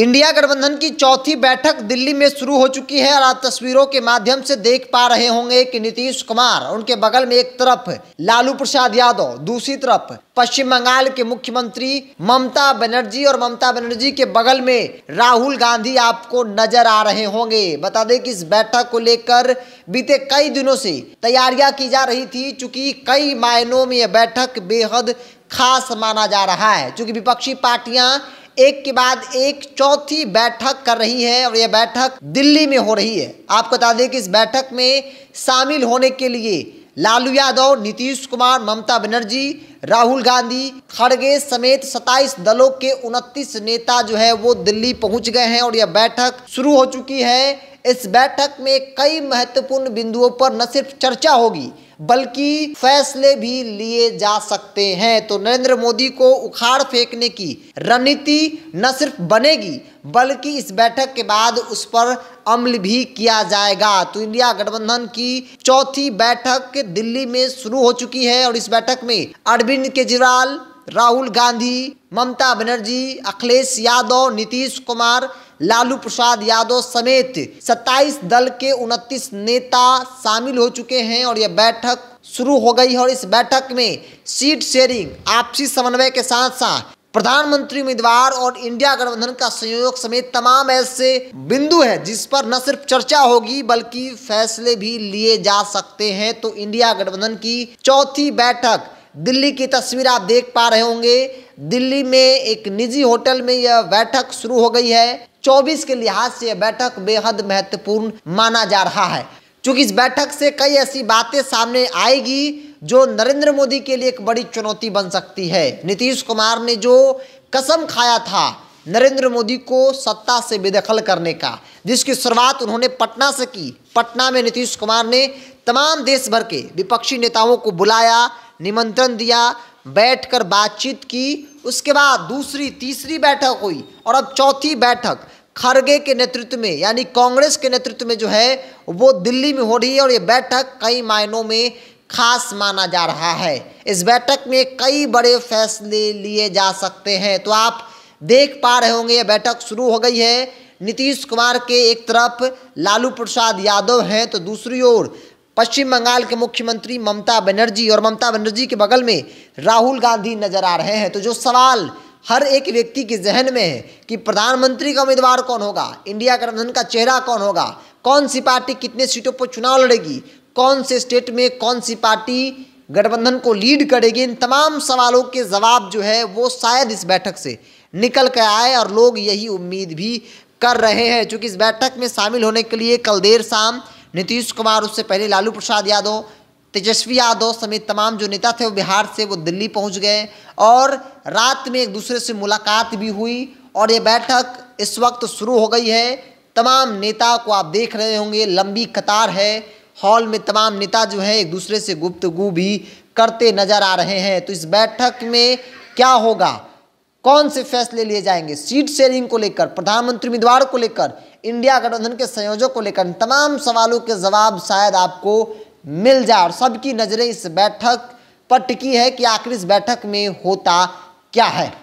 India गठबंधन की चौथी बैठक दिल्ली में शुरू हो चुकी है और आप तस्वीरों के माध्यम से देख पा रहे होंगे कि नीतीश कुमार उनके बगल में एक तरफ लालू प्रसाद यादव दूसरी तरफ पश्चिम बंगाल के मुख्यमंत्री ममता बनर्जी और ममता बनर्जी के बगल में राहुल गांधी आपको नजर आ रहे होंगे बता दें कि इस बैठक को लेकर बीते कई दिनों से तैयारियां की जा रही थी चूंकि कई मायनों में यह बैठक बेहद खास माना जा रहा है चूंकि विपक्षी पार्टियां एक के बाद एक चौथी बैठक कर रही है और यह बैठक दिल्ली में हो रही है आपको बता दें कि इस बैठक में शामिल होने के लिए लालू यादव नीतीश कुमार ममता बनर्जी राहुल गांधी खड़गे समेत 27 दलों के 29 नेता जो है वो दिल्ली पहुंच गए हैं और यह बैठक शुरू हो चुकी है इस बैठक में कई महत्वपूर्ण बिंदुओं पर न सिर्फ चर्चा होगी बल्कि फैसले भी लिए जा सकते हैं तो नरेंद्र मोदी को उखाड़ फेंकने की रणनीति न सिर्फ बनेगी बल्कि इस बैठक के बाद उस पर अमल भी किया जाएगा तो इंडिया गठबंधन की चौथी बैठक दिल्ली में शुरू हो चुकी है और इस बैठक में अरविंद केजरीवाल राहुल गांधी ममता बनर्जी अखिलेश यादव नीतीश कुमार लालू प्रसाद यादव समेत 27 दल के 29 नेता शामिल हो चुके हैं और यह बैठक शुरू हो गई है और इस बैठक में सीट शेयरिंग आपसी समन्वय के साथ साथ प्रधानमंत्री उम्मीदवार और इंडिया गठबंधन का संयोग समेत तमाम ऐसे बिंदु हैं जिस पर न सिर्फ चर्चा होगी बल्कि फैसले भी लिए जा सकते हैं तो इंडिया गठबंधन की चौथी बैठक दिल्ली की तस्वीर आप देख पा रहे होंगे दिल्ली में एक निजी होटल में यह बैठक शुरू हो गई है 24 के लिहाज से यह बैठक बेहद महत्वपूर्ण माना जा रहा है चूंकि इस बैठक से कई ऐसी बातें सामने आएगी जो नरेंद्र मोदी के लिए एक बड़ी चुनौती बन सकती है नीतीश कुमार ने जो कसम खाया था नरेंद्र मोदी को सत्ता से बेदखल करने का जिसकी शुरुआत उन्होंने पटना से की पटना में नीतीश कुमार ने तमाम देश भर के विपक्षी नेताओं को बुलाया निमंत्रण दिया बैठकर बातचीत की उसके बाद दूसरी तीसरी बैठक हुई और अब चौथी बैठक खरगे के नेतृत्व में यानी कांग्रेस के नेतृत्व में जो है वो दिल्ली में हो रही है और ये बैठक कई मायनों में खास माना जा रहा है इस बैठक में कई बड़े फैसले लिए जा सकते हैं तो आप देख पा रहे होंगे ये बैठक शुरू हो गई है नीतीश कुमार के एक तरफ लालू प्रसाद यादव हैं तो दूसरी ओर पश्चिम बंगाल के मुख्यमंत्री ममता बनर्जी और ममता बनर्जी के बगल में राहुल गांधी नजर आ रहे हैं तो जो सवाल हर एक व्यक्ति के जहन में है कि प्रधानमंत्री का उम्मीदवार कौन होगा इंडिया गठबंधन का चेहरा कौन होगा कौन सी पार्टी कितने सीटों पर चुनाव लड़ेगी कौन से स्टेट में कौन सी पार्टी गठबंधन को लीड करेगी इन तमाम सवालों के जवाब जो है वो शायद इस बैठक से निकल कर आए और लोग यही उम्मीद भी कर रहे हैं चूँकि इस बैठक में शामिल होने के लिए कल देर शाम नीतीश कुमार उससे पहले लालू प्रसाद यादव तेजस्वी यादव समेत तमाम जो नेता थे वो बिहार से वो दिल्ली पहुंच गए और रात में एक दूसरे से मुलाकात भी हुई और ये बैठक इस वक्त शुरू हो गई है तमाम नेता को आप देख रहे होंगे लंबी कतार है हॉल में तमाम नेता जो है एक दूसरे से गुप्तगु भी करते नजर आ रहे हैं तो इस बैठक में क्या होगा कौन से फैसले लिए जाएंगे सीट शेयरिंग को लेकर प्रधानमंत्री उम्मीदवार को लेकर इंडिया गठबंधन के संयोजक को लेकर तमाम सवालों के जवाब शायद आपको मिल जाए और सबकी नज़रें इस बैठक पर टिकी है कि आखिर इस बैठक में होता क्या है